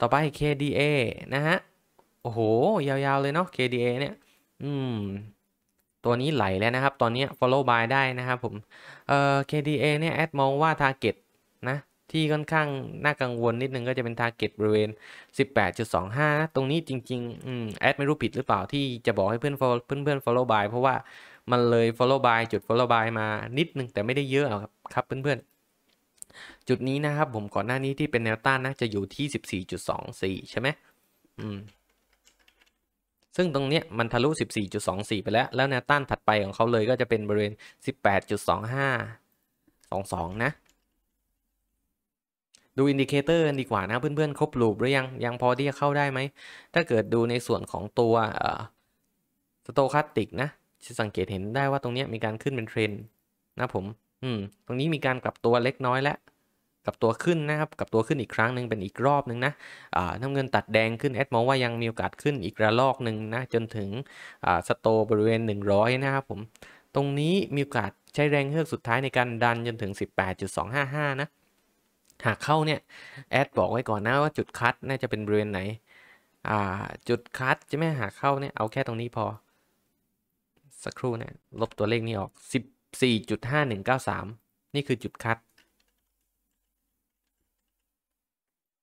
ต่อไป KDA นะฮะ โอ้โห ยาวๆเลยเนาะ KDA เนี่ย อืม ตัวนี้ไหลแล้วนะครับ ตอนนี้ follow by ได้นะครับผม เอ่อ KDA เนี่ย แอดมองว่า target นะ ที่ค่อนข้างน่ากังวลนิดนึงก็จะเป็น target บริเวณ 18.25 ตรงนี้จริงๆ อืม แอดไม่รู้ผิดหรือเปล่าที่จะบอกให้เพื่อนเพื่อน follow by เพราะว่ามันเลย follow by จุด follow by มานิดนึงแต่ไม่ได้เยอะครับครับเพื่อนๆจุดนี้นะครับผมก่อนหน้านี้ที่เป็นแนวต้านนะจะอยู่ที่ 14.24 ใช่ไหมอืม ซึ่งตรงเนี้ยมันทะลุ 14.24 ไปแล้ว แล้วแนวต้านถัดไปของเขาเลยก็จะเป็นบริเวณ 18.2522 นะ ดูอินดิเคเตอร์กันดีกว่านะเพื่อนๆ ครบลูปหรือยังยังพอที่จะเข้าได้ไหม ถ้าเกิดดูในส่วนของตัวสโตคาสติกนะ จะสังเกตเห็นได้ว่าตรงนี้มีการขึ้นเป็นเทรนนะผมอืมตรงนี้มีการกลับตัวเล็กน้อยแล้วกลับตัวขึ้นนะครับกลับตัวขึ้นอีกครั้งหนึ่งเป็นอีกรอบหนึ่งนะน้ำเงินตัดแดงขึ้นแอดมองว่ายังมีโอกาสขึ้นอีกระลอกหนึ่งนะจนถึงสโตบริเวณ 100นะครับผมตรงนี้มีโอกาสใช้แรงเฮือกสุดท้ายในการดันจนถึง 18.255นะหากเข้าเนี่ยแอดบอกไว้ก่อนนะว่าจุดคัดน่าจะเป็นบริเวณไหนจุดคัดจะไม่หากเข้าเนี่ยเอาแค่ตรงนี้พอสักครู่เนี่ยลบตัวเลขนี้ออก 10 4.5193 นี่คือจุดคัด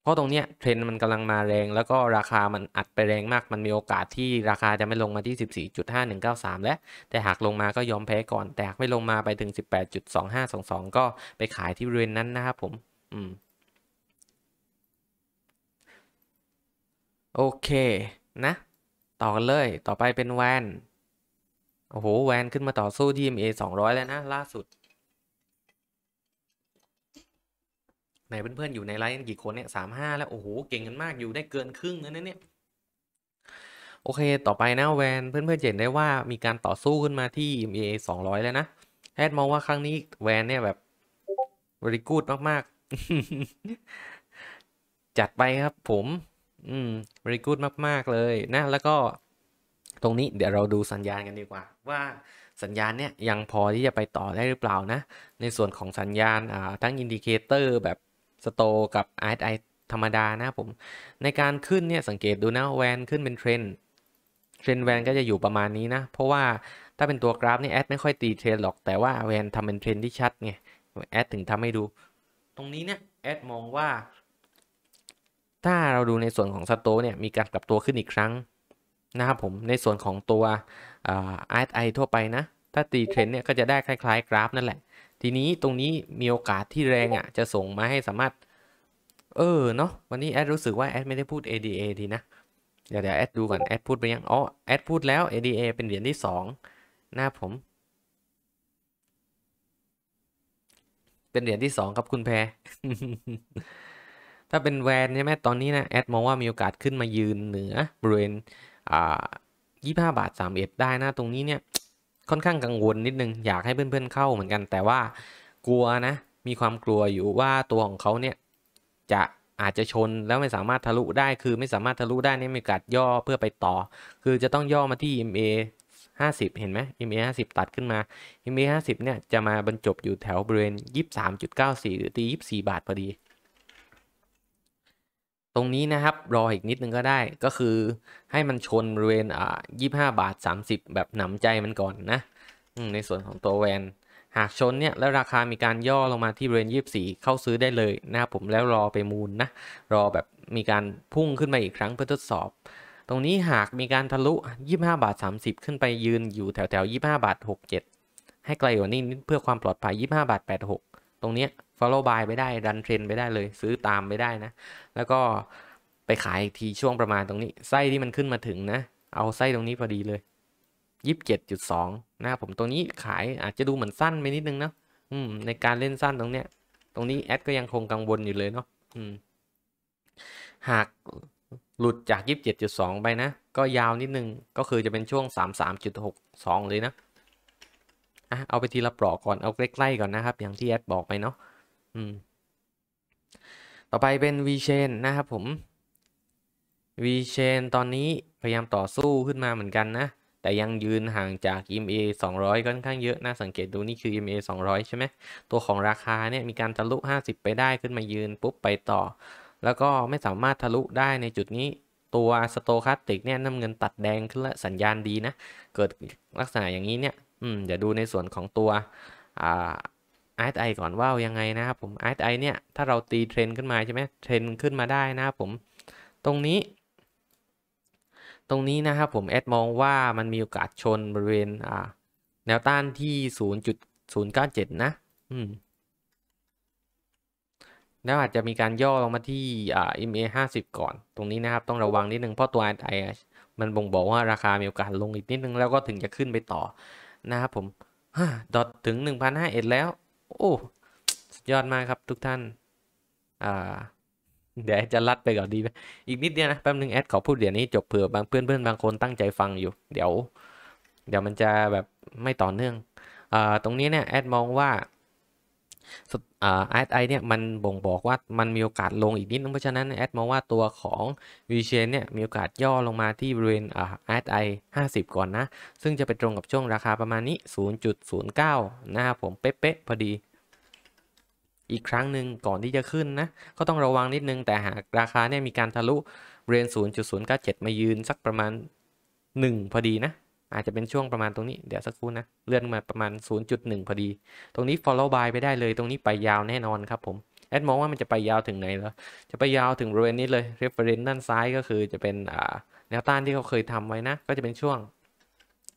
เพราะตรงเนี้ยเทรนมันกำลังมาแรง แล้วก็ราคามันอัดไปแรงมากมันมีโอกาสที่ราคาจะไม่ลงมาที่ 14.5193 แล้วแต่หากลงมาก็ยอมแพ้ก่อนแต่หากไม่ลงมาไปถึง 18.2522 ก็ไปขายที่บริเวณนั้นนะครับผมอืมโอเคนะ ต่อกันเลยต่อไปเป็นแวนโอ้โห แวนขึ้นมาต่อสู้ี DMA 200 แล้วนะล่าสุดไหนเพื่อนๆอยู่ในไลน์กี่คนเนี่ยสามห้าแล้วโอ้โหเก่งกันมากอยู่ได้เกินครึ่งแล้วนะเนี่ย โอเค ต่อไปนะแวนเพื่อนๆเห็นได้ว่ามีการต่อสู้ขึ้นมาที่ DMA 200 แล้วนะแอดมองว่าครั้งนี้แวนเนี่ยแบบบริกูดมากๆ จัดไปครับผม อืมบริกูดมากๆ เลยนะ แล้วก็ตรงนี้เดี๋ยวเราดูสัญญาณกันดีกว่า ว่าสัญญาณเนี่ยยังพอที่จะไปต่อได้หรือเปล่านะในส่วนของสัญญาณทั้งอินดิเคเตอร์แบบสโตกับ RSI ธรรมดานะผม ในการขึ้นเนี่ยสังเกตดูนะแวนขึ้นเป็นเทรนเทรนแวนก็จะอยู่ประมาณนี้นะ เพราะว่าถ้าเป็นตัวกราฟนี่แอดไม่ค่อยตีเทรนหรอกแต่ว่าแวนทำเป็นเทรนที่ชัดไงแอดถึงทำให้ดู ตรงนี้เนี่ยแอดมองว่า ถ้าเราดูในส่วนของสโต เนี่ยมีการกลับตัวขึ้นอีกครั้งนะครับผมในส่วนของตัว RSI ทั่วไปนะ ถ้าตีเทรนเนี่ยก็จะได้คล้ายๆกราฟนั่นแหละ ทีนี้ตรงนี้มีโอกาสที่แรงอะ่ะ จะส่งมาให้สามารถ เออเนาะวันนี้แอดรู้สึกว่าแอดไม่ได้พูด ADA ดีนะ เดี๋ยวเดี๋ยวแอดดูก่อนแอดพูดไปยังอ๋อแอดพูดแล้ว ADA เป็นเหรียญที่2นะครับผม เป็นเหรียญที่2ครับคุณแพร ถ้าเป็นแวนใช่ไหมตอนนี้นะแอดมองว่ามีโอกาสขึ้นมายืนเหนือบริเวณยี่ห้าบาทสามเอ็ดได้นะตรงนี้เนี่ยค่อนข้างกังวลนิดนึง อยากให้เพื่อนๆ เข้าเหมือนกัน แต่ว่ากลัวนะ มีความกลัวอยู่ว่าตัวของเขาเนี่ย จะอาจจะชนแล้วไม่สามารถทะลุได้ คือไม่สามารถทะลุได้นี่มีการย่อเพื่อไปต่อ คือจะต้องย่อมาที่ MA 50 เห็นไหม MA 50 ตัดขึ้นมา MA 50 เนี่ยจะมาบรรจบอยู่แถวบริเวณ 23.94 หรือ ตี 24 บาทพอดีตรงนี้นะครับรออีกนิดนึงก็ได้ก็คือให้มันชนบริเวณอ่ายี่ห้าบาท30 แบบหนำใจมันก่อนนะในส่วนของตัวแวน หากชนเนี่ยแล้วราคามีการย่อลงมาที่บริเวณ 24 เข้าซื้อได้เลยนะครับผมแล้วรอไปมูลนะ รอแบบมีการพุ่งขึ้นมาอีกครั้งเพื่อทดสอบ ตรงนี้หากมีการทะลุ 25บาท30 ขึ้นไปยืนอยู่แถวแถว25บาท67 ให้ไกลกว่านี้เพื่อความปลอดภัย 25บาท86 ตรงเนี้ย follow buy ไปได้ดันเทรนไปได้เลย ซื้อตามไปได้นะ แล้วก็ไปขาย อีก ทีช่วงประมาณตรงนี้ ไส้ที่มันขึ้นมาถึงนะเอาไส้ตรงนี้พอดีเลยยี่สิบเจ็ดจุดสองนะผมตรงนี้ขาย อาจจะดูเหมือนสั้นไปนิดนึงเนาะอืม ในการเล่นสั้นตรงเนี้ย ตรงนี้แอดก็ยังคงกังวลอยู่เลย เนาะอืม หากหลุดจากยี่สิบเจ็ดจุดสองไป นะ ก็ยาวนิดนึงก็คือจะเป็นช่วงสามสามจุดหกสองเลยนะอ่ะเอาไปทีละปลอกก่อนเอาใกล้ๆก่อนนะครับอย่างที่แอดบอกไปเนาะต่อไปเป็น VChain นะครับผม VChain ตอนนี้พยายามต่อสู้ขึ้นมาเหมือนกันนะ แต่ยังยืนห่างจาก EMA 200ค่อนข้างเยอะนะสังเกตดูนี่คือ EMA 200 ใช่ไหมตัวของราคาเนี่ยมีการทะลุ 50 ไปได้ขึ้นมายืนปุ๊บไปต่อ แล้วก็ไม่สามารถทะลุได้ในจุดนี้ ตัวสโตคาสติกเนี่ยน้ำเงินตัดแดงขึ้นละสัญญาณดีนะ เกิดลักษณะอย่างนี้เนี่ยอืมเดี๋ยวดูในส่วนของตัวอ่าไอ r ไอก่อนว่ายังไงนะครับผมไอ r ไอเนี่ย ถ้าเราตีเทรนขึ้นมาใช่ไหมเทรนขึ้นมาได้นะครับผม ตรงนี้ ตรงนี้นะครับผม แอดมองว่ามันมีโอกาสชนบริเวณแนวต้านที่ 0.097 นะ อืม แล้วอาจจะมีการย่อลงมาที่ อ่า MA 50 ก่อน ตรงนี้นะครับ ต้องระวังนิดนึงเพราะตัวไ r ไอมันบ่งบอกว่า ราคามีโอกาสลงอีกนิดนึงแล้วก็ถึงจะขึ้นไปต่อนะครับผมดอทถึง1,500แล้วโอ้ยอดมากครับทุกท่าน อ่า เดี๋ยวจะรัดไปก่อนดีไหมอีกนิดเดียวนะ แป๊บนึงแอดขอพูดเดี๋ยวนี้จบเผื่อบางเพื่อนเพื่อนบางคนตั้งใจฟังอยู่ เดี๋ยว เดี๋ยวมันจะแบบไม่ต่อเนื่อง อ่าตรงนี้เนี่ยแอดมองว่าไอเเนี่ยมันบ่งบอกว่ามันมีโอกาสลงอีกนิดนึงเพราะฉะนั้น แอดมองว่าตัวของวีเชนเนี่ยมีโอกาสย่อลงมาที่บริเวณไอเอห้าสิบก่อนนะ ซึ่งจะไปตรงกับช่วงราคาประมาณนี้ 0.09นะครับผมเป๊ะๆ พอดี อีกครั้งหนึ่งก่อนที่จะขึ้นนะ ก็ต้องระวังนิดนึงแต่หากราคาเนี่ยมีการทะลุบริเวณ0.097 มายืนสักประมาณ 1 พอดีนะอาจจะเป็นช่วงประมาณตรงนี้ เดี๋ยวสักครู่นะ เลื่อนมาประมาณ 0.1 พอดี ตรงนี้ follow by ไปได้เลย ตรงนี้ไปยาวแน่นอนครับผมแอดมองว่ามันจะไปยาวถึงไหนแล้ว จะไปยาวถึงบริเวณนี้เลย reference ด้านซ้ายก็คือจะเป็นแนวต้านที่เขาเคยทำไว้นะ ก็จะเป็นช่วง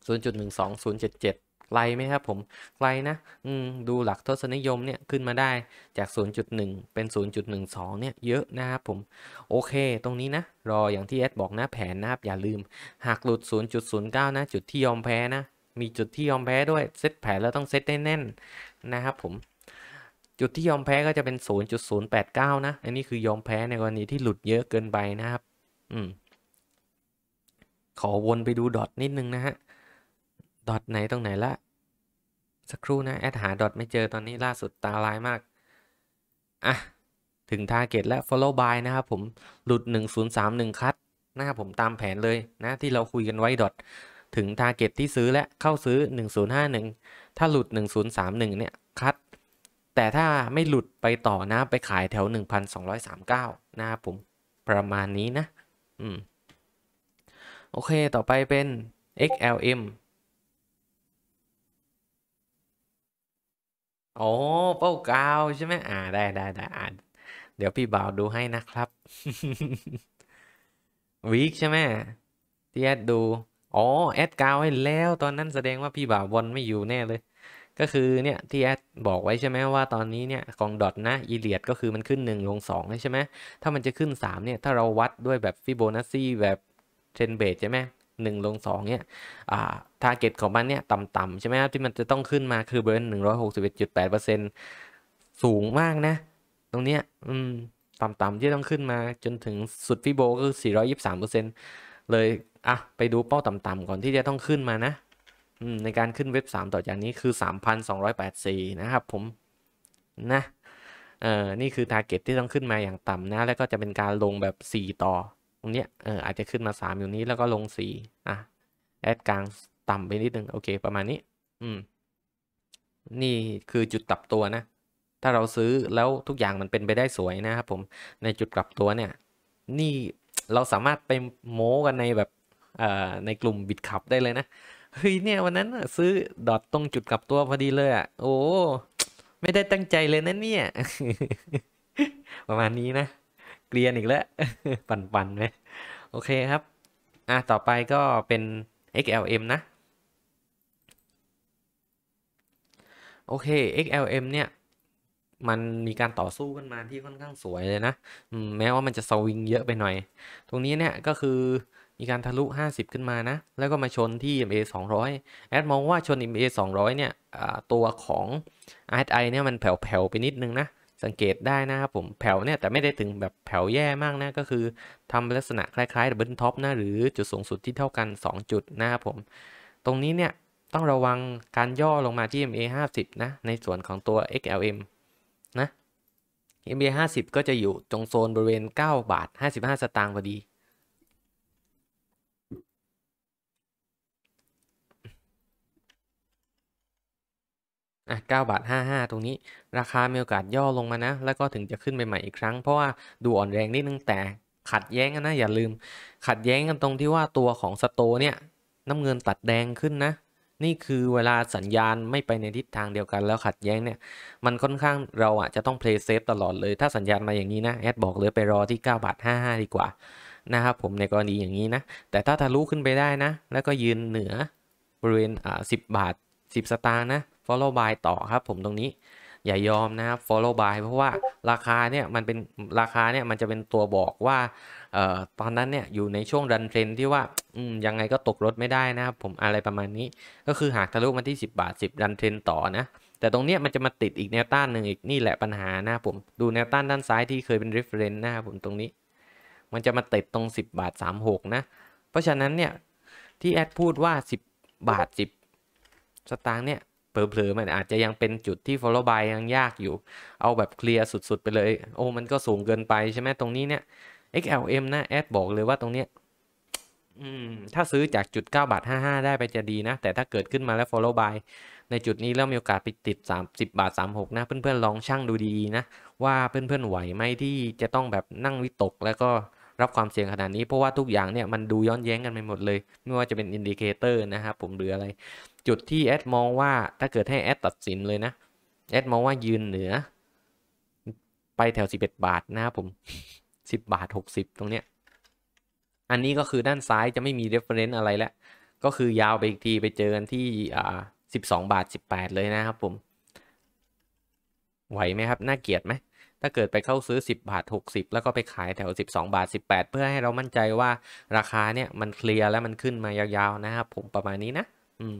0.12 0.7ไกลไหมครับผมไกลนะดูหลักทศนิยมเนี่ยขึ้นมาได้จาก 0.1 เป็น 0.12เนี่ยเยอะนะครับผมโอเคตรงนี้นะรออย่างที่แอดบอกนะแผนนะครับอย่าลืม หากหลุด0.09นะจุดที่ยอมแพ้นะมีจุดที่ยอมแพ้ด้วย เซตแผนแล้วต้องเซตได้แน่นนะครับผมจุดที่ยอมแพ้ก็จะเป็น 0.089นะอันนี้คือยอมแพ้ในกรณีที่หลุดเยอะเกินไปนะครับอืมขอวนไปดูดอทนิดนึงนะฮะดอทไหนตรงไหนละสักครู่นะ แอดหาดอทไม่เจอตอนนี้ล่าสุดตาลายมาก อ่ะ ถึงทร์เก็ตและ follow by นะครับผมหลุด 1031 คัดนะครับผมตามแผนเลยนะ ที่เราคุยกันไว้ดอทถึงทร์เก็ตที่ซื้อและเข้าซื้อ 1051 ถ้าหลุด 1031เนี่ยคัด แต่ถ้าไม่หลุดไปต่อนะ ไปขายแถว 1239นะครับผมประมาณนี้นะ อืม โอเคต่อไปเป็น XLM โอ้เป้ากาวใช่ไหมอ่าได้ได้ได้อ่าเดี๋ยวพี่บ่าวดูให้นะครับ วีคใช่ไหมที่แอดดูอ๋อแอดกาวให้แล้วตอนนั้นแสดงว่าพี่บ่าวบอลไม่อยู่แน่เลย ก็คือเนี่ยที่แอดบอกไว้ใช่ไหมว่าตอนนี้เนี่ยกองดอทนะอีเลียดก็คือมันขึ้นหนึ่งลงสองใช่ไหมถ้ามันจะขึ้นสามเนี่ย ถ้าเราวัดด้วยแบบฟิโบนัสซี่แบบเทรนเบดใช่ไหมหนึ่งลงสองเนี่ยอ่าทาร์เก็ตของมันเนี่ย ต่ำๆใช่ไหมครับ ที่มันจะต้องขึ้นมาคือบริเวณหนึ่งร้อยหกสิบเอ็ดจุดแปดเปอร์เซ็นสูงมากนะ ตรงเนี้ยอืม ต่ำๆที่ต้องขึ้นมาจนถึงสุดฟิโบก็คือสี่ร้อยยี่สิบสามเปอร์เซ็นเลย อ่ะ ไปดูเป้าต่ำๆก่อนที่จะต้องขึ้นมานะ ในการขึ้นเว็บสามต่อจากนี้คือสามพันสสอองร้ยแปดี่นะครับผมนะเออนี่คือทาร์เก็ตที่ต้องขึ้นมาอย่างต่ำนะ แล้วก็จะเป็นการลงแบบสี่ต่อ ตรงเนี้ยเอออาจจะขึ้นมาสามอยู่นี้แล้วก็ลงสี่อ่ะแอดกลางต่ำไปนิดนึงโอเคประมาณนี้ อืม นี่คือจุดกลับตัวนะถ้าเราซื้อแล้วทุกอย่างมันเป็นไปได้สวยนะครับผมในจุดกลับตัวเนี่ย นี่เราสามารถไปโม้กันในแบบในกลุ่มบิตคับได้เลยนะเฮ้ยเนี่ยวันนั้นซื้อดอตตรงจุดกลับตัวพอดีเลยอ่ะโอ้ไม่ได้ตั้งใจเลยนะเนี่ยประมาณนี้นะเกลียนอีกแล้วปั่นๆไหมโอเคครับอ่ะต่อไปก็เป็น XLM นะโอเค XLM เนี่ย มันมีการต่อสู้กันมาที่ค่อนข้างสวยเลยนะ แม้ว่ามันจะสวิงเยอะไปหน่อย ตรงนี้เนี่ยก็คือมีการทะลุ 50 ขึ้นมานะ แล้วก็มาชนที่ MA 200แอดมองว่าชน MA 200 เนี่ยตัวของ RSI เนี่ยมันแผ่วๆไปนิดนึงนะ สังเกตได้นะครับผม แผ่วเนี่ยแต่ไม่ได้ถึงแบบแผ่วแย่มากนะ ก็คือทำลักษณะคล้ายๆดับเบิลท็อปนะ หรือจุดสูงสุดที่เท่ากัน2จุดนะครับผม ตรงนี้เนี่ยต้องระวังการย่อลงมาที่ MA 50นะในส่วนของตัว XLM นะ MA 50 ก็จะอยู่ตรงโซนบริเวณ9บาท55 สตางค์พอดี อ่ะ9บาท55 ตรงนี้ ราคามีโอกาสย่อลงมานะ แล้วก็ถึงจะขึ้นไปใหม่อีกครั้ง เพราะว่าดูอ่อนแรงนิดนึงแต่ขัดแย้งกันนะ อย่าลืม ขัดแย้งกันตรงที่ว่าตัวของสโตเนี่ยน้ำเงินตัดแดงขึ้นนะนี่คือเวลาสัญญาณไม่ไปในทิศทางเดียวกัน แล้วขัดแย้งเนี่ย มันค่อนข้างเราอ่ะจะต้องเพลย์เซฟตลอดเลยถ้าสัญญาณมาอย่างนี้นะ แอดบอกเลยไปรอที่ 9บาท55ดีกว่า นะครับผมในกรณีอย่างนี้นะ แต่ถ้าทะลุขึ้นไปได้นะ แล้วก็ยืนเหนือบริเวณอ่าสิบาท 10สตางค์นะ follow b y ต่อครับผมตรงนี้อย่ายอมนะครับ follow b y เพราะว่าราคาเนี่ยมันเป็นราคาเนี่ยมันจะเป็นตัวบอกว่าออตอนนั้นเนี่ยอยู่ในช่วงดันเทรนที่ว่ายังไงก็ตกรถไม่ได้นะครับผมอะไรประมาณนี้ ก็คือหากทะลุมาที่10บาท10ดันเทรนต่อนะแต่ตรงเนี้ยมันจะมาติดอีกแนวต้านหนึ่งอีกนี่แหละปัญหานะผมดูแนวต้านด้านซ้ายที่เคยเป็น reference นะครับผมตรงนี้ มันจะมาติดตรง10บาท36นะ เพราะฉะนั้นเนี่ยที่แอดพูดว่า10บาท10สตางค์เนี่ยเผลอๆมันอาจจะยังเป็นจุดที่ follow by ยังยากอยู่ เอาแบบเคลียร์สุดๆ ไปเลย โอ้มันก็สูงเกินไปใช่ไหมตรงนี้เนี่ย XLM นะ แอดบอกเลยว่าตรงเนี้ยถ้าซื้อจากจุด 9บาท55 ได้ไปจะดีนะ แต่ถ้าเกิดขึ้นมาแล้ว follow by ในจุดนี้แล้วมีโอกาสไปติด 30บาท36 นะ เพื่อนๆ ลองช่างดูดีนะ ว่าเพื่อนๆไหวไหมที่จะต้องแบบนั่งวิตกแล้วก็รับความเสี่ยงขนาดนี้เพราะว่าทุกอย่างเนี่ยมันดูย้อนแย้งกันไปหมดเลยไม่ว่าจะเป็นอินดิเคเตอร์นะครับผมหรืออะไร จุดที่แอดมองว่าถ้าเกิดให้แอดตัดสินเลยนะแอดมองว่ายืนเหนือ ไปแถว 11 บาทนะครับผม 10 บาท 60 ตรงเนี้ยอันนี้ก็คือด้านซ้ายจะไม่มีเรฟเฟรน c ์อะไรแล้วก็คือยาวไปอีกทีไปเจอกันที่อ่า12 บาท 18 เลยนะครับผมไหวไหมครับน่าเกียดไหมถ้าเกิดไปเข้าซื้อ 10 บาท 60 แล้วก็ไปขายแถว 12 บาท 18 เพื่อให้เรามั่นใจว่าราคาเนี่ยมันเคลียร์และมันขึ้นมายาวๆนะครับ ผมประมาณนี้นะ อืม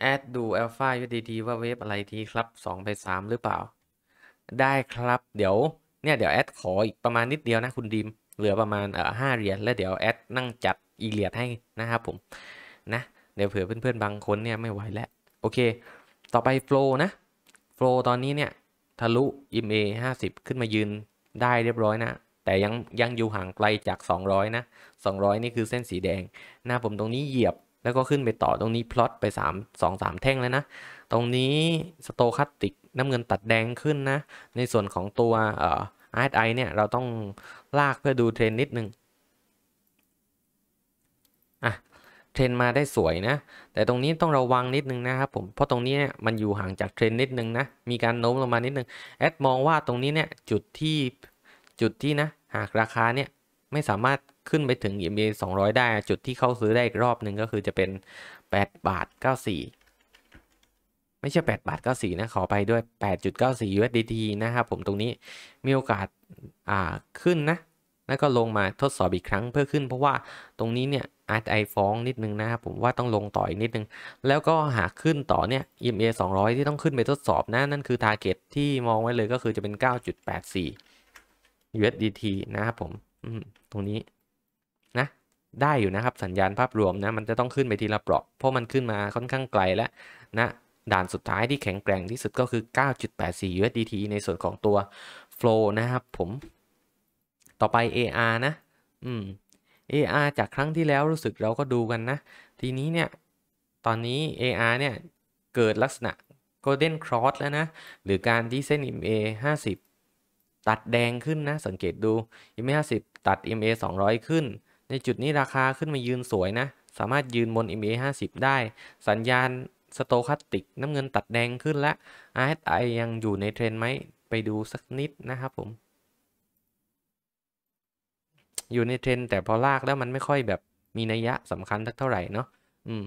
แอดดูอัลฟายีดีว่าเวฟอะไรทีครับ 2 ไป 3 หรือเปล่า ได้ครับเดี๋ยว เนี่ยเดี๋ยวแอดขออีกประมาณนิดเดียวนะคุณดิม เหลือประมาณเอ่อห้าเหรียญแล้วเดี๋ยวแอดนั่งจัดอีเลียดให้นะครับผมนะ เดี๋ยวเผื่อเพื่อนๆบางคนเนี่ยไม่ไหวแล้วโอเค ต่อไปโฟล์นะโฟล์ตอนนี้เนี่ยทะลุ m a 50 ขึ้นมายืนได้เรียบร้อยนะ แต่ยังยังอยู่ห่างไกลจาก 200 นะ 200 นี่คือเส้นสีแดง หน้าผมตรงนี้เหยียบแล้วก็ขึ้นไปต่อตรงนี้พลอตไป3 2 3 แท่งแล้วนะ ตรงนี้สโตคัสติกน้ำเงินตัดแดงขึ้นนะ ในส่วนของตัวเอ่อ RSI เนี่ยเราต้องลากเพื่อดูเทรนนิดนึงเทรนมาได้สวยนะ แต่ตรงนี้ต้องระวังนิดนึงนะครับผม เพราะตรงนี้เนี่ยมันอยู่ห่างจากเทรนนิดนึงนะ มีการโน้มลงมานิดนึง แอดมองว่าตรงนี้เนี่ยจุดที่จุดที่นะ หากราคาเนี่ยไม่สามารถขึ้นไปถึง EMA 200ได้จุดที่เข้าซื้อได้อีกรอบหนึ่งก็คือจะเป็น8บาท94 ไม่ใช่8บาท94 นะ ขอไปด้วย 8.94 USDT นะครับผมตรงนี้มีโอกาสอ่าขึ้นนะ แล้วก็ลงมาทดสอบอีกครั้งเพื่อขึ้นเพราะว่าตรงนี้เนี่ยอาจไอฟองนิดนึงนะครับผมว่าต้องลงต่ออีกนิดนึง แล้วก็หากขึ้นต่อเนี่ย EMA 200 ที่ต้องขึ้นไปทดสอบนะนั่นคือ t a r g e t ที่มองไว้เลยก็คือจะเป็น 9.84 USDT นะครับผมตรงนี้นะ ได้อยู่นะครับสัญญาณภาพรวมนะ มันจะต้องขึ้นไปทีละเปราะเพราะมันขึ้นมาค่อนข้างไกลแล้วนะ ด่านสุดท้ายที่แข็งแกร่งที่สุดก็คือ 9.84 USDT ในส่วนของตัว Flow นะครับผม ต่อไป AR นะ อืม AR จากครั้งที่แล้วรู้สึกเราก็ดูกันนะ ทีนี้เนี่ย ตอนนี้ AR เนี่ย เกิดลักษณะ Golden Cross แล้วนะ หรือการที่เส้น MA 50 ตัดแดงขึ้นนะ สังเกตดู MA 50 ตัด MA 200 ขึ้น ในจุดนี้ราคาขึ้นมายืนสวยนะ สามารถยืนบน MA 50 ได้สัญญาณสโตคัสติกน้ำเงินตัดแดงขึ้นและ RSI ยังอยู่ในเทรนไหมไปดูสักนิดนะครับผมอยู่ในเทรนแต่พอลากแล้วมันไม่ค่อยแบบมีนัยยะสำคัญสักเท่าไหร่เนาะอืม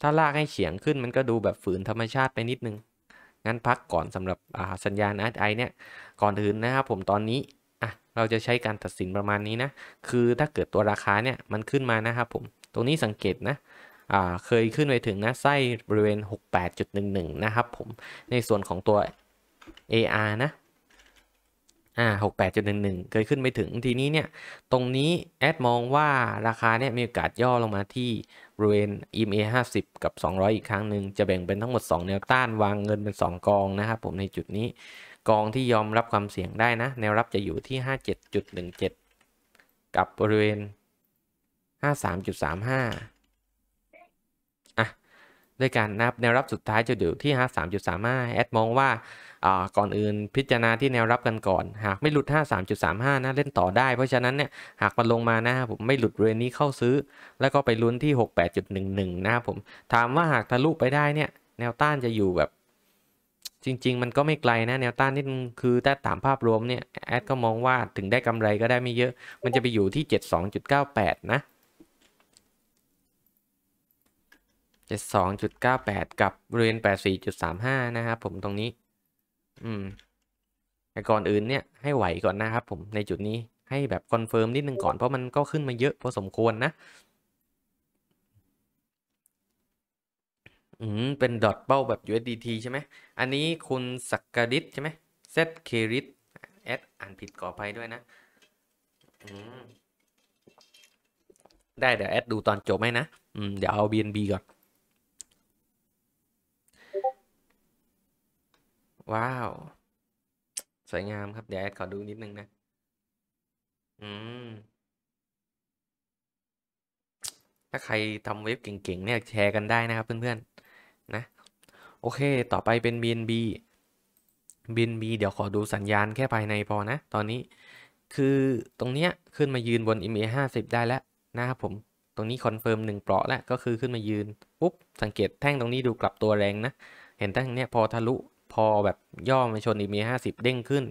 ถ้าลากให้เฉียงขึ้นมันก็ดูแบบฝืนธรรมชาติไปนิดนึง งั้นพักก่อนสำหรับสัญญาณ RSI เนี่ย ก่อนอื่นนะครับผมตอนนี้อ่ะเราจะใช้การตัดสินประมาณนี้นะ คือถ้าเกิดตัวราคาเนี่ยมันขึ้นมานะครับผม ตรงนี้สังเกตนะ เคยขึ้นไปถึงนะไส้บริเวณ 68.11 นะครับผมในส่วนของตัว AR นะอ่าหกแปดจุดหนึ่งหนึ่งเคยขึ้นไม่ถึงทีนี้เนี่ยตรงนี้ แอดมองว่าราคาเนี่ยมีโอกาสย่อลงมาที่บริเวณ EMA 50 กับ 200 อีกครั้งหนึ่งจะแบ่งเป็นทั้งหมด2แนวต้าน วางเงินเป็น 2 กองนะครับผมในจุดนี้กองที่ยอมรับความเสี่ยงได้นะแนวรับจะอยู่ที่ 57.17 กับบริเวณ 53.35อ่ะด้วยกันนะับแนวรับสุดท้ายจะอยู่ที่ 53.35 แอดมองว่าก่อนอื่นพิจารณาที่แนวรับกันก่อน หากไม่หลุด 53.35นะเล่นต่อได้ เพราะฉะนั้นเนี่ยหากมันลงมานะผมไม่หลุดเรนนี้เข้าซื้อ แล้วก็ไปลุ้นที่ 68.11 นะครับผม ถามว่าหากทะลุไปได้เนี่ย แนวต้านจะอยู่แบบ จริง ๆมันก็ไม่ไกลนะแนวต้านนี่คือถ้าตามภาพรวมเนี่ย แอดก็มองว่าถึงได้กำไรก็ได้ไม่เยอะ มันจะไปอยู่ที่72.98นะ72.98 กับเรียน84.35นะครับผมตรงนี้อืมแต่ก่อนอื่นเนี่ยให้ไหวก่อนนะครับผมในจุดนี้ให้แบบคอนเฟิร์มนิดนึงก่อนเพราะมันก็ขึ้นมาเยอะพอสมควรนะ อืม เป็น ดอทเป้าแบบ USDT ใช่ไหมอันนี้คุณสักกริตใช่ไหมเซทเคริตแอดอ่านผิดขออภัยด้วยนะอืมได้เดี๋ยวแอดดูตอนจบไหมนะ อืม เดี๋ยวเอา BNB ก่อนว้าว สวยงามครับเดี๋ยวขอดูนิดนึงนะ อืม ถ้าใครทำเว็บเก่งๆ เนี่ยแชร์กันได้นะครับเพื่อนๆนะโอเค ต่อไปเป็น BNB BNB เดี๋ยวขอดูสัญญาณแค่ภายในพอนะ ตอนนี้ คือตรงเนี้ยขึ้นมายืนบน m a 50ได้แล้ว นะครับผม ตรงนี้คอนเฟิร์มหนึ่งเปราะแล้วก็คือขึ้นมายืนปุ๊บสังเกตแท่งตรงนี้ดูกลับตัวแรงนะ เห็นแท่งเนี้ยพอทะลุพอแบบย่อมาชนอีกมี 50 เด้งขึ้น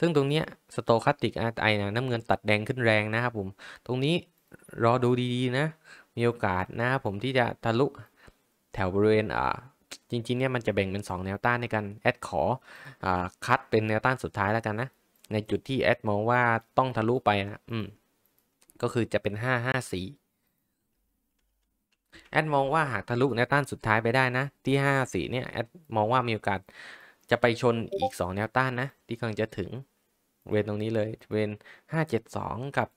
ซึ่งตรงนี้สโตคัสติกอาร์ไอนะน้ำเงินตัดแดงขึ้นแรงนะครับผม ตรงนี้รอดูดีๆนะ มีโอกาสนะครับผมที่จะทะลุแถวบริเวณอ่าจริงๆเนี่ยมันจะแบ่งเป็น 2 แนวต้านในการแอดขอ อ่าคัดเป็นแนวต้านสุดท้ายแล้วกันนะ ในจุดที่แอดมองว่าต้องทะลุไปนะอืม ก็คือจะเป็น 554แอดมองว่าหากทะลุแนวต้านสุดท้ายไปได้นะที่54เนี่ยแอดมองว่ามีโอกาสจะไปชนอีก 2 แนวต้านนะ ที่กำลังจะถึงเวนตรงนี้เลย เวน572 กับ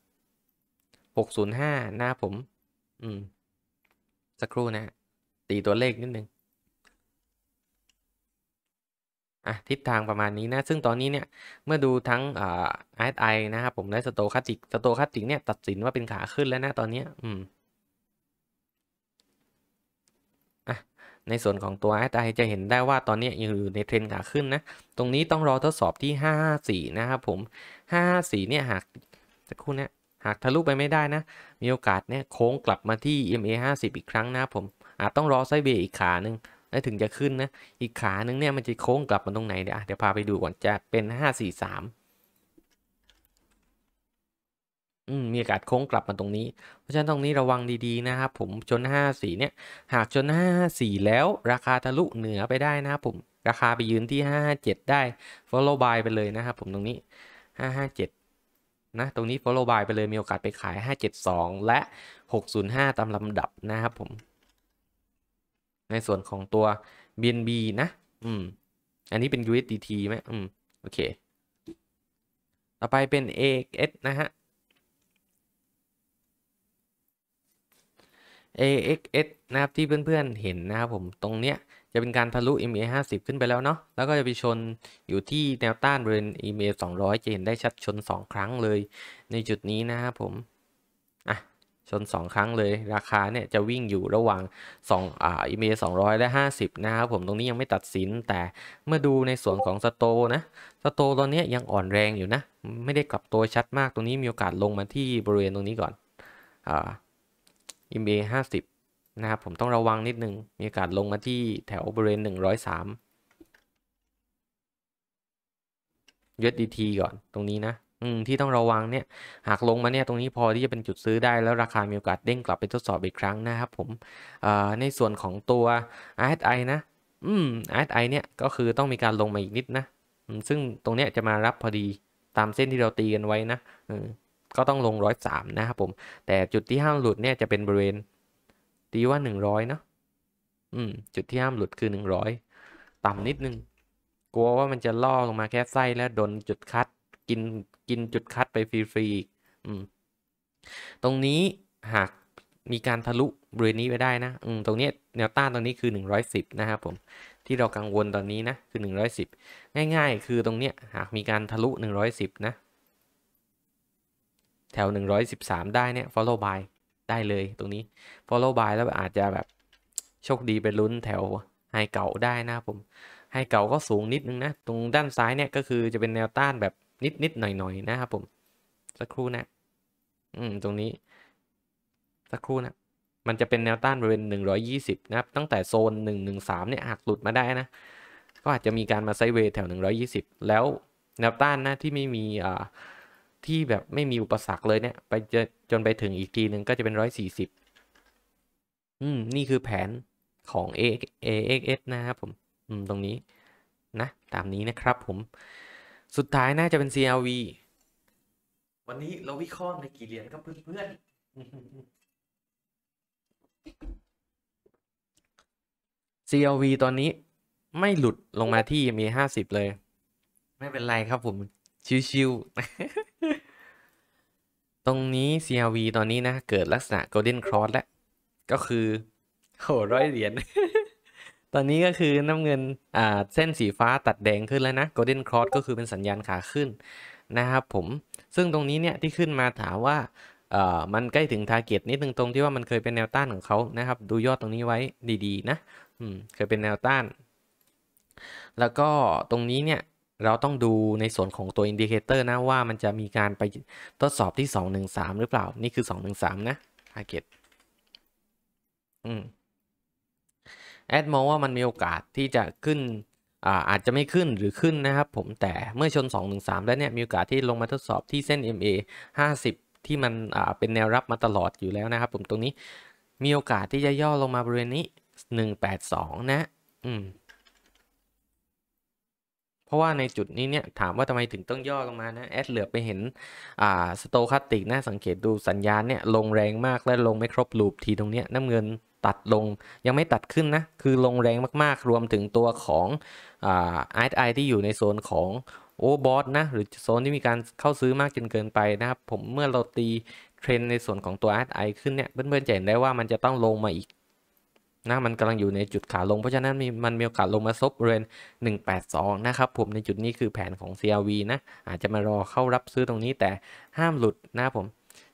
605 หน้าผม อืม สักครู่นะ ตีตัวเลขนิดนึงอ่ะ ทิศทางประมาณนี้นะ ซึ่งตอนนี้เนี่ย เมื่อดูทั้งอ่า RSI นะครับผมและสโตคสติกสโตคสติกเนี่ย ตัดสินว่าเป็นขาขึ้นแล้วนะตอนนี้อืมในส่วนของตัว RSI จะเห็นได้ว่าตอนนี้ยังอยู่ในเทรนขาขึ้นนะ ตรงนี้ต้องรอทดสอบที่ 554 นะครับผม 554 เนี่ยหากสักครู่นะหากทะลุไปไม่ได้นะ มีโอกาสเนี่ยโค้งกลับมาที่ EMA 50 อีกครั้งนะผมอาจต้องรอไซเบอีกขาหนึ่งแล้วถึงจะขึ้นนะ อีกขาหนึ่งเนี่ยมันจะโค้งกลับมาตรงไหนเดี๋ยวเดี๋ยวพาไปดูก่อนจะเป็น 543อืมมีโอกาสโค้งกลับมาตรงนี้ เพราะฉะนั้นตรงนี้ระวังดีๆนะครับผมชน5 4เนี่ยหากชน5 4 แล้ว ราคาทะลุเหนือไปได้นะครับผม ราคาไปยืนที่ 557 ได้ follow buy ไปเลยนะครับผมตรงนี้ 557 นะตรงนี้ follow buy ไปเลยมีโอกาสไปขาย 572 และ 605 ตามลำดับนะครับผม ในส่วนของตัว BNB นะ อืม อันนี้เป็น USDT ไหมอืมโอเคต่อไปเป็น AX นะฮะ AXS นะครับ ที่เพื่อนๆเห็นนะครับผม ตรงเนี้ย จะเป็นการทะลุ EMA 50ขึ้นไปแล้วเนาะแล้วก็จะไปชนอยู่ที่แนวต้านบริเวณ EMA 200จะเห็นได้ชัดชน 2 ครั้งเลย ในจุดนี้นะครับผม อ่ะ ชน 2 ครั้งเลย ราคาเนี่ยจะวิ่งอยู่ระหว่าง2อ่า EMA 200และ 50 นะครับผมตรงนี้ยังไม่ตัดสิน แต่ เมื่อดูในส่วนของสโตนะสโตตอนนี้ยังอ่อนแรงอยู่นะ ไม่ได้กลับตัวชัดมากตรงนี้มีโอกาสลงมาที่บริเวณตรงนี้ก่อนอ่า m a 50 นะครับ ผมต้องระวังนิดนึง มีโอกาสลงมาที่แถวบริเวณ103 USDT ก่อน ตรงนี้นะที่ต้องระวังเนี่ย หากลงมาเนี่ย ตรงนี้พอที่จะเป็นจุดซื้อได้แล้วราคามีโอกาสเด้งกลับไปทดสอบอีกครั้งนะครับผมในส่วนของตัว RSI นะ อืม RSI เนี่ย ก็คือต้องมีการลงมาอีกนิดนะซึ่งตรงเนี้ยจะมารับพอดีตามเส้นที่เราตีกันไว้นะก็ต้องลง 103 นะครับผม แต่จุดที่ห้ามหลุดเนี่ยจะเป็นบริเวณ ตีว่า 100 เนาะอืมจุดที่ห้ามหลุดคือ 100 ต่ำนิดนึง กลัวว่ามันจะล่อลงมาแค่ไส้แล้วโดนจุดคัดกินกินจุดคัดไปฟรีๆ อืมตรงนี้หากมีการทะลุ บริเวณนี้ไปได้นะ อืมตรงนี้แนวต้านตรงนี้คือ 110 นะครับผม ที่เรากังวลตอนนี้นะคือ 110 ง่ายๆ คือตรงเนี้ย หากมีการทะลุ 110 นะแถว 113 ได้เนี่ย follow by ได้เลยตรงนี้ follow by แล้วอาจจะแบบโชคดีไปลุ้นแถวไฮเก่าได้นะผมไฮเก่าก็สูงนิดนึงนะตรงด้านซ้ายเนี่ย ก็คือจะเป็นแนวต้านแบบนิดๆหน่อยๆนนะครับผมสักครู่นะอืมตรงนี้ สักครู่นะมันจะเป็นแนวต้านบริเวณ 120 นะครับตั้งแต่โซน 113 เนี่ยหากหลุดมาได้นะ ก็อาจจะมีการมาไซเวยแถว 120 แล้วแนวต้านนะที่ไม่มีอ่าที่แบบไม่มีอุปสรรคเลยเนี่ยไปจจนไปถึงอีกทีหนึ่งก็จะเป็นร้อยสี่สิบ อืม นี่คือแผนของ a x s นะครับผม อืมตรงนี้ นะ ตามนี้นะครับผม สุดท้ายน่าจะเป็น CRV วันนี้เราวิเคราะห์ในกี่เหรียญครับเพื่อนๆ CLV ตอนนี้ ไม่หลุดลงมาที่มีห้าสิบเลย ไม่เป็นไรครับผม ชิวๆตรงนี้ CRV ตอนนี้นะ เกิดลักษณะ Golden Cross แล้วก็คือ โห ร้อยเหรียญ ตอนนี้ก็คือน้ำเงินอ่าเส้นสีฟ้าตัดแดงขึ้นแล้วนะ Golden Cross ก็คือเป็นสัญญาณขาขึ้น นะครับผมซึ่งตรงนี้เนี่ยที่ขึ้นมาถามว่าเอ่อมันใกล้ถึงทาร์เก็ตนิดนึงตรงที่ว่ามันเคยเป็นแนวต้านของเขานะครับ ดูยอดตรงนี้ไว้ดีๆนะอืมเคยเป็นแนวต้าน แล้วก็ตรงนี้เนี่ยเราต้องดูในส่วนของตัวอินดิเคเตอร์นะว่ามันจะมีการไปทดสอบที่ 2 1 3 หรือเปล่า นี่คือ 2 1 3 นะร์เก็ตอืม แอดมองว่ามันมีโอกาสที่จะขึ้นอาอาจจะไม่ขึ้นหรือขึ้นนะครับผม แต่เมื่อชน2-3แล้วเนี่ยมีโอกาสที่ลงมาทดสอบที่เส้น MA 50 ที่มันเป็นแนวรับมาตลอดอยู่แล้วนะครับผมตรงนี้มีโอกาสที่จะย่อลงมาบริเวณนี้ 182 นะ อืมเพราะว่าในจุดนี้เนี่ยถามว่าทำไมถึงต้องย่อลงมานะแอดเหลือไปเห็นอ่าสโตคาติกนะสังเกตดูสัญญาณเนี่ยลงแรงมากและลงไม่ครบลูปทีตรงเนี้ยน้ำเงินตัดลง ยังไม่ตัดขึ้นนะคือลงแรงมากๆ รวมถึงตัวของอไอไอที่อยู่ในโซนของโอบอสนะหรือโซนที่มีการเข้าซื้อมากจนเกินไปนะครับผมเมื่อเราตีเทรนในส่วนของตัวไอไอขึ้นเนี่ยเพื่อนๆจะเห็นได้ว่ามันจะต้องลงมาอีกนะมันกำลังอยู่ในจุดขาลงเพราะฉะนั้นมันมีโอกาสลงมาซบบริเวณ182 นะครับผมในจุดนี้คือแผนของ CRV นะอาจจะมารอเข้ารับซื้อตรงนี้แต่ห้ามหลุดนะผม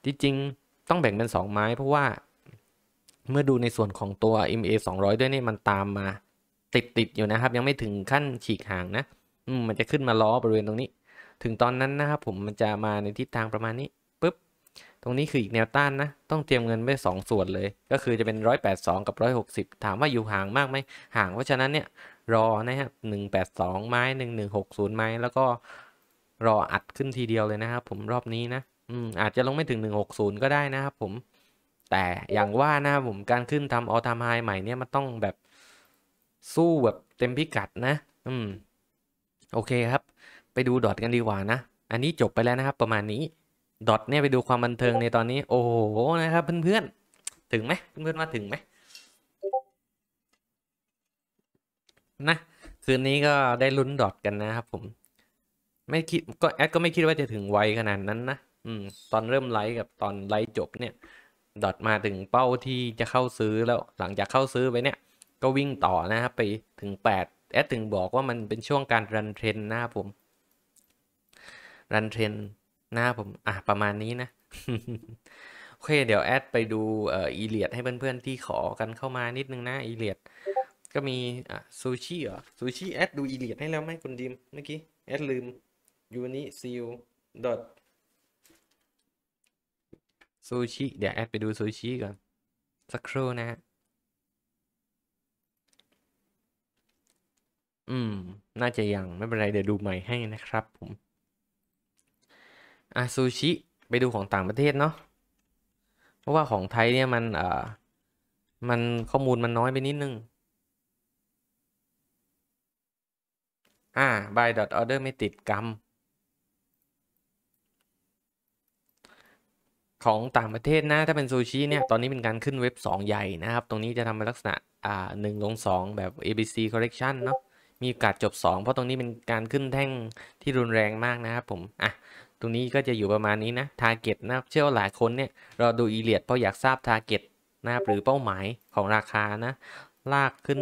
จริงๆต้องแบ่งเป็น 2 ไม้เพราะว่าเมื่อดูในส่วนของตัว MA 200 ด้วยนี่มันตามมาติดติดอยู่นะครับ ยังไม่ถึงขั้นฉีกห่างนะมมันจะขึ้นมาล้อบริเวณตรงนี้ ถึงตอนนั้นนะครับผมมันจะมาในทิศทางประมาณนี้ตรงนี้คืออีกแนวต้านนะต้องเตรียมเงินไว้2สส่วนเลย ก็คือจะเป็น 182กับ160 ถามว่าอยู่ห่างมากไหมห่างเพราะฉะนั้นเนี่ยรอนะครับ182 ไม้1160ไม้ แล้วก็ รออัดขึ้นทีเดียวเลยนะครับ ผมรอบนี้นะอืม อาจจะลงไม่ถึง 160ก็ได้นะครับผม แต่อย่างว่านะครับผมการขึ้นทำออทามไฮใหม่เนี่ยมันต้องแบบสู้แบบเต็มพิกัดนะอืม โอเคครับ ไปดูดอทกันดีกว่านะอันนี้จบไปแล้วนะครับ ประมาณนี้ดอทเนี่ยไปดูความบันเทิงในตอนนี้ โอ้โหนะครับ เพื่อน ๆ ถึงไหมเพื่อนๆม่าถึงไหมนะ คืนนี้ก็ได้ลุ้นดอทกันนะครับผม ไม่คิดก็แอดก็ไม่คิดว่าจะถึงไวขนาดนั้นนะอืม ตอนเริ่มไลฟ์กับตอนไลฟ์จบ เนี่ยดอทมาถึงเป้าที่จะเข้าซื้อแล้วหลังจากเข้าซื้อไปเนี่ย ก็วิ่งต่อนะครับไปถึง8แอดถึงบอกว่ามันเป็นช่วงการรันเทรนนะครับผมรันเทรนนะครับผมอ่ะ ประมาณนี้นะ โอเคเดี๋ยวแอดไปดูเอ่ออีเลียดให้เพื่อนๆที่ขอกันเข้ามานิดนึงนะอีเลียดก็มีอ่ะซูชิเหรอซูชิแอดดูอีเลียดให้แล้วไหมคุณดิมเมื่อกี้แอดลืมยูนิซิลดอทซูชิ เดี๋ยวแอดไปดูซูชิก่อนสักครู่นะฮะอืมน่าจะยังไม่เป็นไร เดี๋ยวดูใหม่ให้นะครับผมอาะซูชิ ไปดูของต่างประเทศเนาะ เพราะว่าของไทยเนี่ยมันเอ่อ มันข้อมูลมันน้อยไปนิดนึง อ่า by dot order ไม่ติดกรรม ของต่างประเทศนะ ถ้าเป็นซูชิเนี่ย ตอนนี้เป็นการขึ้นเว็บ 2 ใหญ่นะครับ ตรงนี้จะทำเป็นลักษณะอ่าหนึ่งลงสองแบบ ABC c o l l e c t i o n เนาะ มีโอกาสจบ 2 เพราะตรงนี้เป็นการขึ้นแท่งที่รุนแรงมากนะครับผม อ่ะตรงนี้ก็จะอยู่ประมาณนี้นะทาร์เก็ตนะ เชื่อว่าหลายคนเนี่ยเราดูอีเลียดเพราะอยากทราบทาร์เก็ตนะครับหรือเป้าหมายของราคานะ ลากขึ้น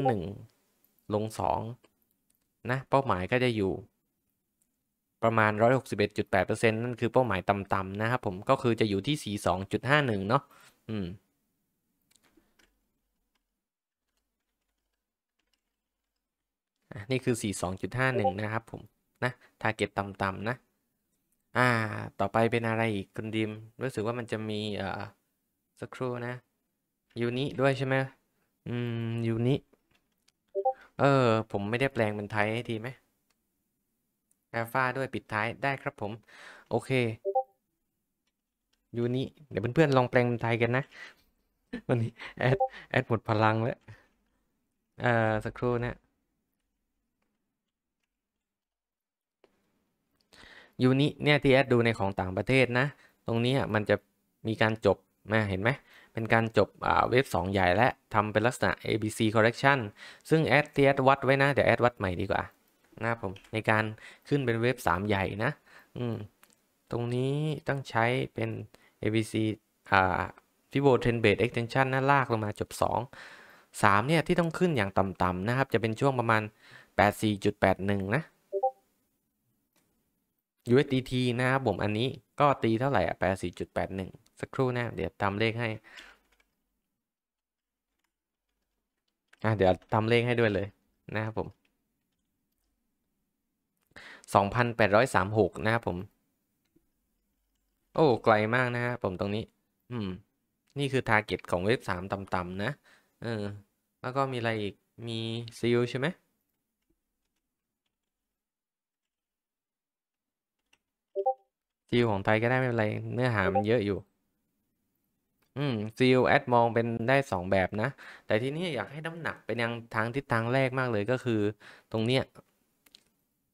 1 ลง2นะ เป้าหมายก็จะอยู่ ประมาณ161.8%นั่นคือเป้าหมายต่ำๆนะครับผม ก็คือจะอยู่ที่ 42.51เนาะ อืมนี่คือ 42.51 นะครับผม นะทาร์เก็ตต่ำๆนะอ่า ต่อไปเป็นอะไรอีกคุณดิม รู้สึกว่ามันจะมีเอ่อสักครู่นะยูนิด้วยใช่ไหมอืมยูนิเออผมไม่ได้แปลงเป็นไทยให้ทีไหมแอลฟาด้วยปิดท้ายได้ครับผม โอเคยูนิเดี๋ยวเพื่อนๆลองแปลงเป็นไทยกันนะวันนี้แอดแอดหมดพลังแล้วเอ่อสักครู่นะยูนิเนี่ยที่แอดดูในของต่างประเทศนะ ตรงนี้มันจะมีการจบมาเห็นไหม เป็นการจบเว็บ2ใหญ่และทำเป็นลักษณะ ABC correction ซึ่งแอดที่แอดวัดไว้นะ เดี๋ยวแอดวัดใหม่ดีกว่านะผม ในการขึ้นเป็นเว็บ3ใหญ่นะ อืม ตรงนี้ต้องใช้เป็น ABC อ่า Vivo 10 base extension นะลากลงมาจบ 2 3เนี่ยที่ต้องขึ้นอย่างต่ำๆนะครับจะเป็นช่วงประมาณ84.81นะ USDT นะครับ ผมอันนี้ ก็ตีเท่าไหร่แปดสี่จุดแปดหนึ่งสักครู่นะ เดี๋ยวทำเลขให้ อ่ะเดี๋ยวทำเลขให้ด้วยเลย นะครับผมสองพันแปดร้อยสามหกนะครับผม โอ้ ไกลมากนะครับผมตรงนี้ อืม นี่คือทาร์เก็ตของเว็บสามต่ำๆนะ เออ แล้วก็มีอะไรอีกมีซิลใช่ไหมซีลของไทยก็ได้ไม่เป็นไรเนื้อหามันเยอะอยู่อืมซีลแอดมองเป็นได้สองแบบนะ แต่ที นี้อยากให้น้ำหนัก เป็นยังทางทิศทางแรกมากเลยก็คือ ตรงเนี้ย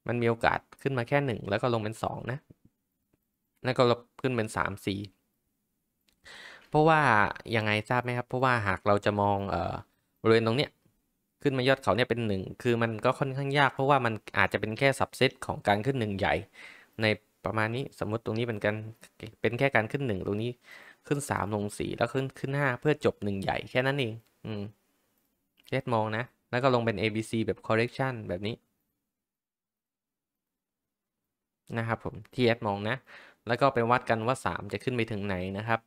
มันมีโอกาสขึ้นมาแค่หนึ่งแล้วก็ลงเป็นสองนะแล้วก็ลบขึ้นเป็นสามสี่เพราะว่ายังไงทราบไหมครับ เพราะว่าหากเราจะมองเอ่อบริเวณตรงเนี้ยขึ้นมายอดเขาเนี่ยเป็นหนึ่งคือมันก็ค่อนข้างยาก เพราะว่ามันอาจจะเป็นแค่สับเซตของการขึ้นหนึ่งใหญ่ในประมาณนี้สมมติตรงนี้เป็นการเป็นแค่การขึ้น1ตรงนี้ขึ้น 3 ลง 4 แล้วขึ้นขึ้น5เพื่อจบ1ใหญ่แค่นั้นเองอืมเลดมองนะ แล้วก็ลงเป็น ABC แบบ correction แบบนี้ นะครับผมที่อดมองนะ แล้วก็ไปวัดกันว่า 3 จะขึ้นไปถึงไหนนะครับ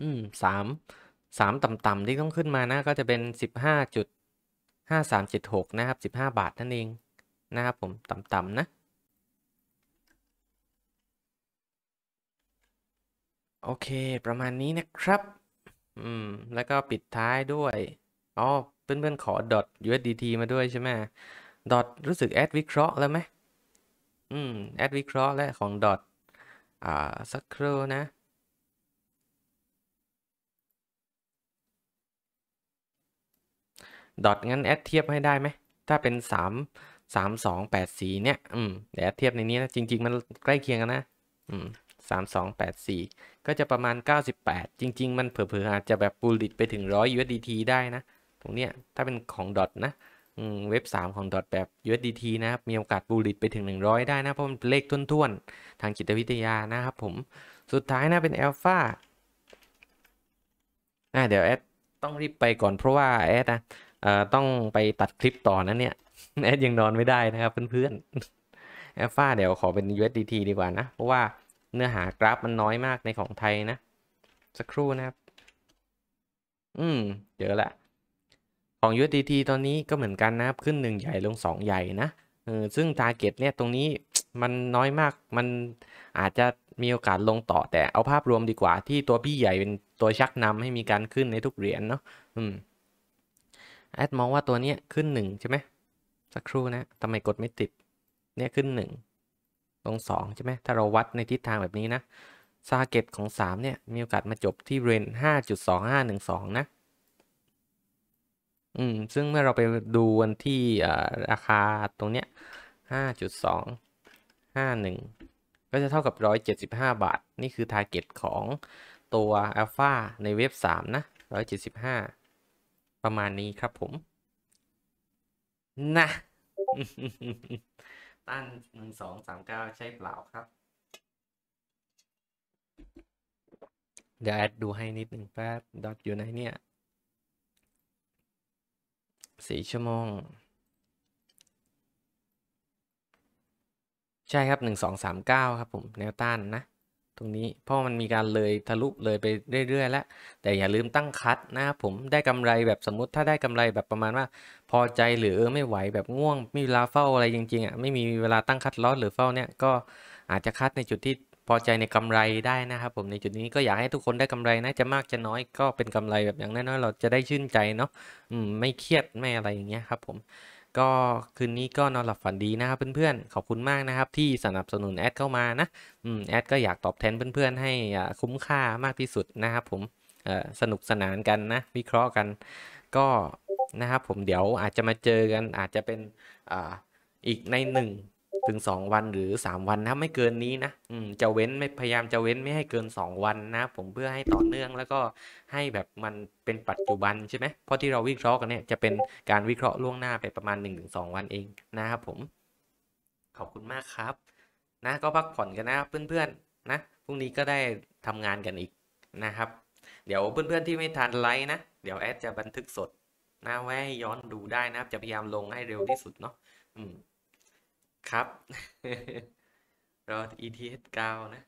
อืมสามสามต่ำๆที่ต้องขึ้นมานะก็จะเป็น1 5ด5376 นะครับ 15 บาทนั่นเองนะครับผมต่ำๆ นะ โอเคประมาณนี้นะครับ อืม แล้วก็ปิดท้ายด้วยอ๋อเพื่อนๆขอดอ .USDT มาด้วยใช่ไหมดอทรู้สึกแอดวิเคราะห์แล้วไหมอืมแอดวิเคราะห์และของดอทอ่า สักครู่นะดอทงั้น แอดเทียบให้ได้ไหม ถ้าเป็นสามสามสองแปดสี่เนี่ย อืมเดี๋ยวแอดเทียบในนี้นะ จริง ๆ มันใกล้เคียงกันนะ อืมสามสองแปดสี่ก็จะประมาณเก้าสิบแปดจริง ๆ มันเผื่อๆอาจจะแบบบูลลิตไปถึงร้อย USDT ได้นะ ตรงเนี้ยถ้าเป็นของดอทนะ อืม เว็บ 3 ของดอทแบบ USDT นะครับ มีโอกาสบูลิตไปถึง 100 ได้นะ เพราะมันเนเลขท้วนๆ ทางจิตวิทยานะครับผม สุดท้ายนะเป็นอัลฟาอ่าเดี๋ยวแอดต้องรีบไปก่อนเพราะว่าแอดนะต้องไปตัดคลิปต่อนะเนี่ย แอดยังนอนไม่ได้นะครับ เพื่อนๆ แอลฟาเดี๋ยวขอเป็น USDT ดีกว่านะ เพราะว่าเนื้อหากราฟมันน้อยมากในของไทยนะ สักครู่นะครับ อืมเยอะละ ของ USDT ตอนนี้ก็เหมือนกันนะครับ ขึ้น 1 ใหญ่ลง 2 ใหญ่นะ เออ ซึ่งทาร์เก็ตเนี่ยตรงนี้มันน้อยมาก มันอาจจะมีโอกาสลงต่อ แต่เอาภาพรวมดีกว่า ที่ตัวพี่ใหญ่เป็นตัวชักนำให้มีการขึ้นในทุกเหรียญเนาะ อืมแอดมองว่าตัวนี้ขึ้นหนึ่งใช่ไหมสักครู่นะทำไมกดไม่ติดเนี่ยขึ้นหนึ่งลงสองใช่ไหมถ้าเราวัดในทิศทางแบบนี้นะซาเก็ตของ3เนี่ย มีโอกาสมาจบที่เรนห้าจุดสองห้าหนึ่งงสอนะ อืม ซึ่งเมื่อเราไปดูวันที่ราคาตรงเนี้ยหหห้้าาจุดสองนึ่งก็จะเท่ากับร้อยเจ็ดสิบห้าบาท นี่คือทาร์เก็ตของตัวอัลฟาในเว็บ3นะร้อยเจ็ดสิบห้าประมาณนี้ครับผมนะตั้งหนึ่งสองสามเก้าใช่เปล่าครับ เดี๋ยวแอดดูให้นิดหนึ่งแป๊บดอทอยู่ไหนเนี่ย สี่ชั่วโมงใช่ครับหนึ่งสองสามเก้าครับผมแนวต้านนะตรงนี้เพราะมันมีการเลยทะลุเลยไปเรื่อยๆแล้วแต่อย่าลืมตั้งคัด นะครับผมได้กำไรแบบสมมุติถ้าได้กำไรแบบประมาณว่า พอใจหรือไม่ไหวแบบง่วงไม่มีเวลาเฝ้าอะไรจริงๆอ่ะไม่มีเวลาตั้งคัดลอสหรือเฝ้าเนี่ยก็อาจจะคัดในจุดที่ พอใจในกำไรได้นะครับผมในจุดนี้ก็อยากให้ทุกคนได้กำไรนะ จะมากจะน้อยก็เป็นกำไรแบบอย่างน้อยๆเราจะได้ชื่นใจเนาะไม่เครียดไม่อะไรอย่างเงี้ยครับ ผมก็คืนนี้ก็นอนหลับฝันดีนะครับเพื่อนๆขอบคุณมากนะครับ ที่สนับสนุนแอดเข้ามานะอืมแอดก็อยากตอบแทนเพื่อนๆให้คุ้มค่ามากที่สุดนะครับผมสนุกสนานกันนะวิเคราะห์กันก็นะครับผมเดี๋ยวอาจจะมาเจอกันอาจจะเป็นออีกในหนึ่งถึงสองวันหรือสามวันนะ ไม่เกินนี้นะ อืมจะเว้นไม่พยายามจะเว้นไม่ให้เกินสองวันนะ ผมเพื่อให้ต่อเนื่อง แล้วก็ให้แบบมันเป็นปัจจุบันใช่ไหมเพราะที่เราวิเคราะห์กันเนี่ยจะเป็นการวิเคราะห์ล่วงหน้าไปประมาณ1งวันเอง นะครับผมขอบคุณมากครับ นะ ก็พักผ่อนกันนะเพื่อนๆนะพรุ่งนี้ก็ได้ทำงานกันอีกนะครับ เดี๋ยวเพื่อนๆที่ไม่ทันไลน์นะ เดี๋ยวแอดจะบันทึกสด นะไว้ย้อนดูได้นะครับจะพยายามลงให้เร็วที่สุดเนาะอืมครับรอ ETH9 นะ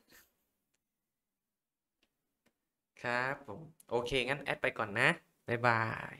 ครับผมโอเค งั้น แอด ไปก่อนนะ บ๊ายบาย